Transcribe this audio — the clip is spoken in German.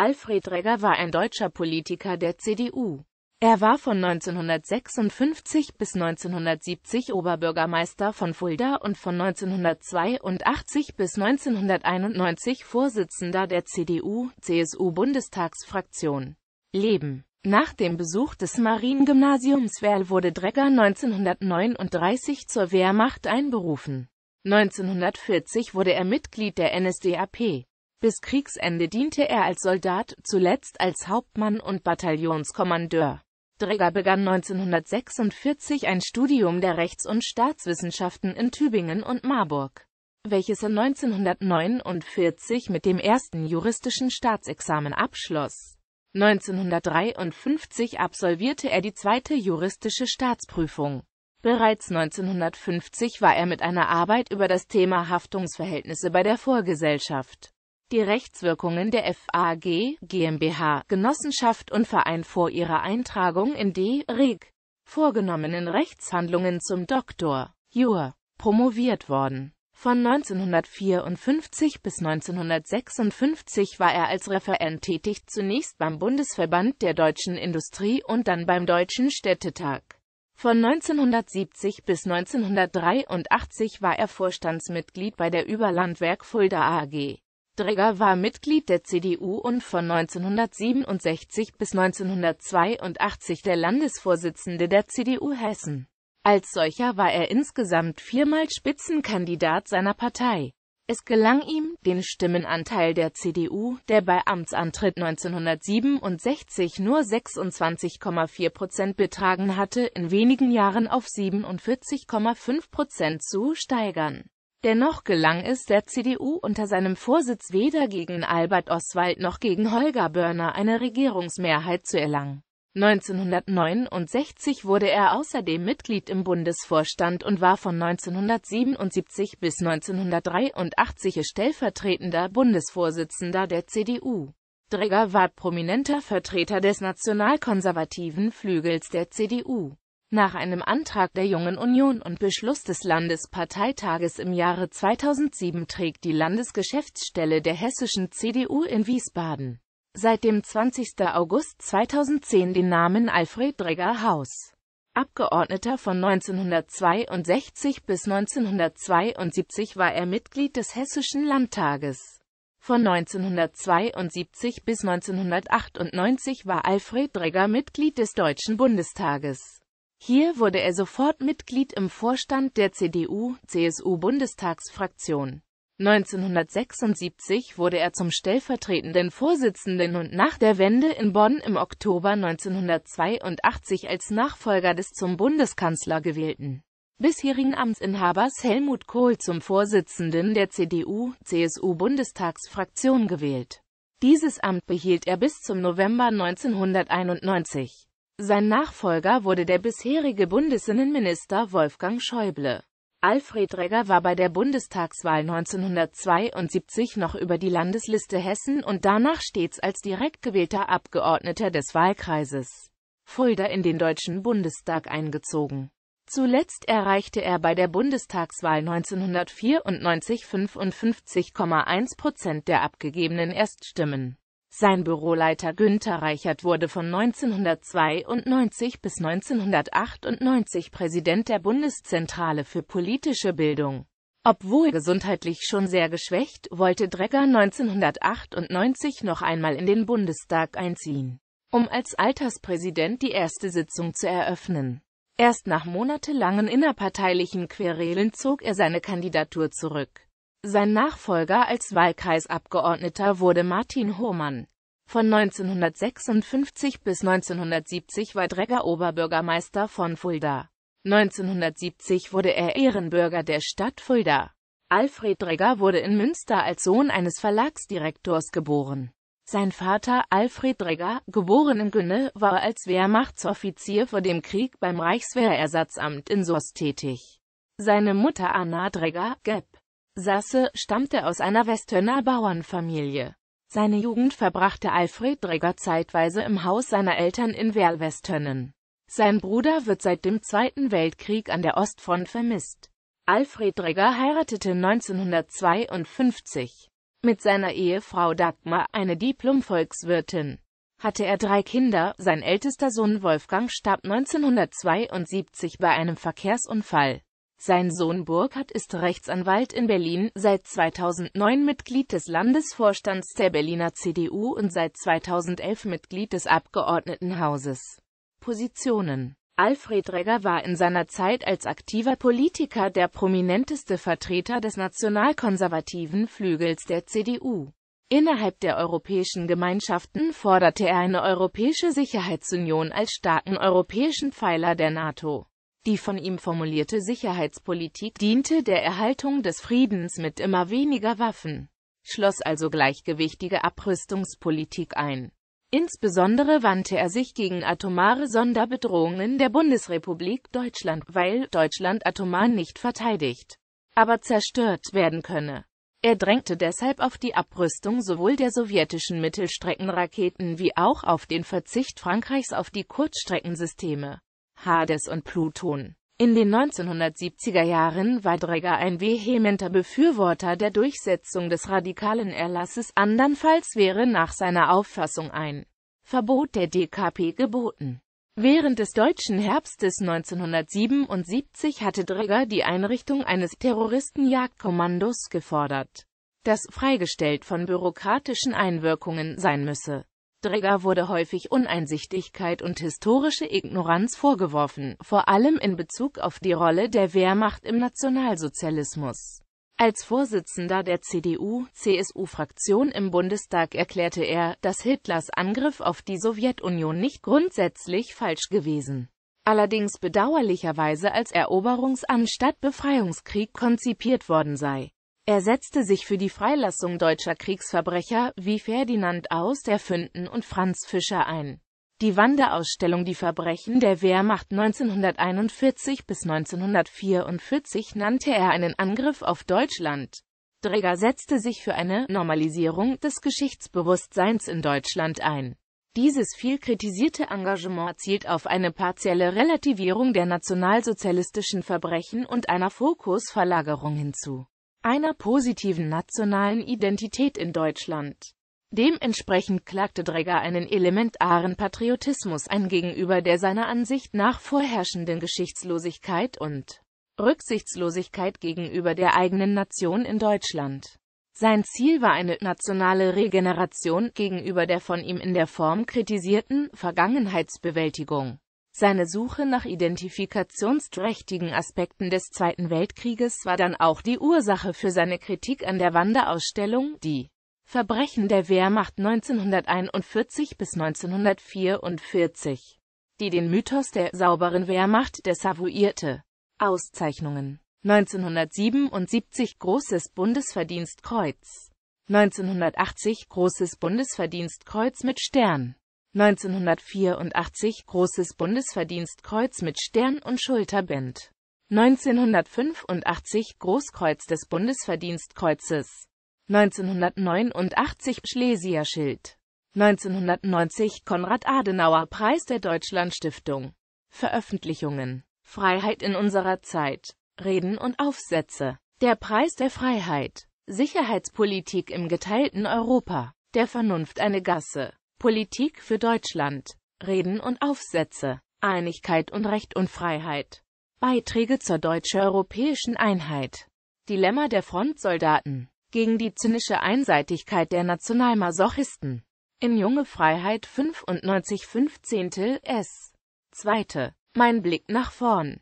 Alfred Regger war ein deutscher Politiker der CDU. Er war von 1956 bis 1970 Oberbürgermeister von Fulda und von 1982 bis 1991 Vorsitzender der CDU-CSU-Bundestagsfraktion. Leben nach dem Besuch des Mariengymnasiums Werl wurde Dregger 1939 zur Wehrmacht einberufen. 1940 wurde er Mitglied der NSDAP. Bis Kriegsende diente er als Soldat, zuletzt als Hauptmann und Bataillonskommandeur. Dregger begann 1946 ein Studium der Rechts- und Staatswissenschaften in Tübingen und Marburg, welches er 1949 mit dem ersten juristischen Staatsexamen abschloss. 1953 absolvierte er die zweite juristische Staatsprüfung. Bereits 1950 war er mit einer Arbeit über das Thema Haftungsverhältnisse bei der Vorgesellschaft die Rechtswirkungen der FAG, GmbH, Genossenschaft und Verein vor ihrer Eintragung in die REG vorgenommenen Rechtshandlungen zum Doktor, Jur. promoviert worden. Von 1954 bis 1956 war er als Referent tätig, zunächst beim Bundesverband der deutschen Industrie und dann beim Deutschen Städtetag. Von 1970 bis 1983 war er Vorstandsmitglied bei der Überlandwerk Fulda AG. Dreger war Mitglied der CDU und von 1967 bis 1982 der Landesvorsitzende der CDU Hessen. Als solcher war er insgesamt viermal Spitzenkandidat seiner Partei. Es gelang ihm, den Stimmenanteil der CDU, der bei Amtsantritt 1967 nur 26,4 Prozent betragen hatte, in wenigen Jahren auf 47,5 Prozent zu steigern. Dennoch gelang es der CDU unter seinem Vorsitz weder gegen Albert Oswald noch gegen Holger Börner eine Regierungsmehrheit zu erlangen. 1969 wurde er außerdem Mitglied im Bundesvorstand und war von 1977 bis 1983 stellvertretender Bundesvorsitzender der CDU. Dregger war prominenter Vertreter des nationalkonservativen Flügels der CDU. Nach einem Antrag der Jungen Union und Beschluss des Landesparteitages im Jahre 2007 trägt die Landesgeschäftsstelle der hessischen CDU in Wiesbaden seit dem 20. August 2010 den Namen Alfred Dregger Haus. Abgeordneter von 1962 bis 1972 war er Mitglied des Hessischen Landtages. Von 1972 bis 1998 war Alfred Dregger Mitglied des Deutschen Bundestages. Hier wurde er sofort Mitglied im Vorstand der CDU-CSU-Bundestagsfraktion. 1976 wurde er zum stellvertretenden Vorsitzenden und nach der Wende in Bonn im Oktober 1982 als Nachfolger des zum Bundeskanzler gewählten bisherigen Amtsinhabers Helmut Kohl zum Vorsitzenden der CDU-CSU-Bundestagsfraktion gewählt. Dieses Amt behielt er bis zum November 1991. Sein Nachfolger wurde der bisherige Bundesinnenminister Wolfgang Schäuble. Alfred Regger war bei der Bundestagswahl 1972 noch über die Landesliste Hessen und danach stets als direkt gewählter Abgeordneter des Wahlkreises Fulda in den Deutschen Bundestag eingezogen. Zuletzt erreichte er bei der Bundestagswahl 1994 55,1 Prozent der abgegebenen Erststimmen. Sein Büroleiter Günther Reichert wurde von 1992 bis 1998 Präsident der Bundeszentrale für politische Bildung. Obwohl gesundheitlich schon sehr geschwächt, wollte Drecker 1998 noch einmal in den Bundestag einziehen, um als Alterspräsident die erste Sitzung zu eröffnen. Erst nach monatelangen innerparteilichen Querelen zog er seine Kandidatur zurück. Sein Nachfolger als Wahlkreisabgeordneter wurde Martin Hohmann. Von 1956 bis 1970 war Dregger Oberbürgermeister von Fulda. 1970 wurde er Ehrenbürger der Stadt Fulda. Alfred Dregger wurde in Münster als Sohn eines Verlagsdirektors geboren. Sein Vater Alfred Dregger, geboren in Günne, war als Wehrmachtsoffizier vor dem Krieg beim Reichswehrersatzamt in Soest tätig. Seine Mutter Anna Dregger, geb. Sasse, stammte aus einer Westerner Bauernfamilie. Seine Jugend verbrachte Alfred Dregger zeitweise im Haus seiner Eltern in Werlwesthönnen. Sein Bruder wird seit dem Zweiten Weltkrieg an der Ostfront vermisst. Alfred Dregger heiratete 1952. Mit seiner Ehefrau Dagmar, eine Diplom-Volkswirtin, hatte er drei Kinder, sein ältester Sohn Wolfgang starb 1972 bei einem Verkehrsunfall. Sein Sohn Burkhardt ist Rechtsanwalt in Berlin, seit 2009 Mitglied des Landesvorstands der Berliner CDU und seit 2011 Mitglied des Abgeordnetenhauses. Positionen Alfred Regger war in seiner Zeit als aktiver Politiker der prominenteste Vertreter des nationalkonservativen Flügels der CDU. Innerhalb der europäischen Gemeinschaften forderte er eine europäische Sicherheitsunion als starken europäischen Pfeiler der NATO. Die von ihm formulierte Sicherheitspolitik diente der Erhaltung des Friedens mit immer weniger Waffen, schloss also gleichgewichtige Abrüstungspolitik ein. Insbesondere wandte er sich gegen atomare Sonderbedrohungen der Bundesrepublik Deutschland, weil Deutschland atomar nicht verteidigt, aber zerstört werden könne. Er drängte deshalb auf die Abrüstung sowohl der sowjetischen Mittelstreckenraketen wie auch auf den Verzicht Frankreichs auf die Kurzstreckensysteme. Hades und Pluton. In den 1970er Jahren war Dregger ein vehementer Befürworter der Durchsetzung des radikalen Erlasses, andernfalls wäre nach seiner Auffassung ein Verbot der DKP geboten. Während des deutschen Herbstes 1977 hatte Dregger die Einrichtung eines Terroristenjagdkommandos gefordert, das freigestellt von bürokratischen Einwirkungen sein müsse. Dräger wurde häufig Uneinsichtigkeit und historische Ignoranz vorgeworfen, vor allem in Bezug auf die Rolle der Wehrmacht im Nationalsozialismus. Als Vorsitzender der CDU-CSU-Fraktion im Bundestag erklärte er, dass Hitlers Angriff auf die Sowjetunion nicht grundsätzlich falsch gewesen. Allerdings bedauerlicherweise als Eroberungs- anstatt Befreiungskrieg konzipiert worden sei. Er setzte sich für die Freilassung deutscher Kriegsverbrecher wie Ferdinand Aus der Fünden und Franz Fischer ein. Die Wanderausstellung Die Verbrechen der Wehrmacht 1941 bis 1944 nannte er einen Angriff auf Deutschland. Dräger setzte sich für eine Normalisierung des Geschichtsbewusstseins in Deutschland ein. Dieses viel kritisierte Engagement zielt auf eine partielle Relativierung der nationalsozialistischen Verbrechen und einer Fokusverlagerung hinzu einer positiven nationalen Identität in Deutschland. Dementsprechend klagte Dregger einen elementaren Patriotismus ein gegenüber der seiner Ansicht nach vorherrschenden Geschichtslosigkeit und Rücksichtslosigkeit gegenüber der eigenen Nation in Deutschland. Sein Ziel war eine nationale Regeneration gegenüber der von ihm in der Form kritisierten Vergangenheitsbewältigung. Seine Suche nach identifikationsträchtigen Aspekten des Zweiten Weltkrieges war dann auch die Ursache für seine Kritik an der Wanderausstellung, die Verbrechen der Wehrmacht 1941 bis 1944, die den Mythos der sauberen Wehrmacht desavouierte. Auszeichnungen 1977 Großes Bundesverdienstkreuz 1980 Großes Bundesverdienstkreuz mit Stern 1984 Großes Bundesverdienstkreuz mit Stern und Schulterband. 1985 Großkreuz des Bundesverdienstkreuzes. 1989 Schlesier Schild. 1990 Konrad-Adenauer-Preis der Deutschland-Stiftung. Veröffentlichungen. Freiheit in unserer Zeit. Reden und Aufsätze. Der Preis der Freiheit. Sicherheitspolitik im geteilten Europa. Der Vernunft eine Gasse. Politik für Deutschland, Reden und Aufsätze, Einigkeit und Recht und Freiheit, Beiträge zur deutsch-europäischen Einheit, Dilemma der Frontsoldaten, gegen die zynische Einseitigkeit der Nationalmasochisten, in Junge Freiheit 95 15. S. Zweite, mein Blick nach vorn.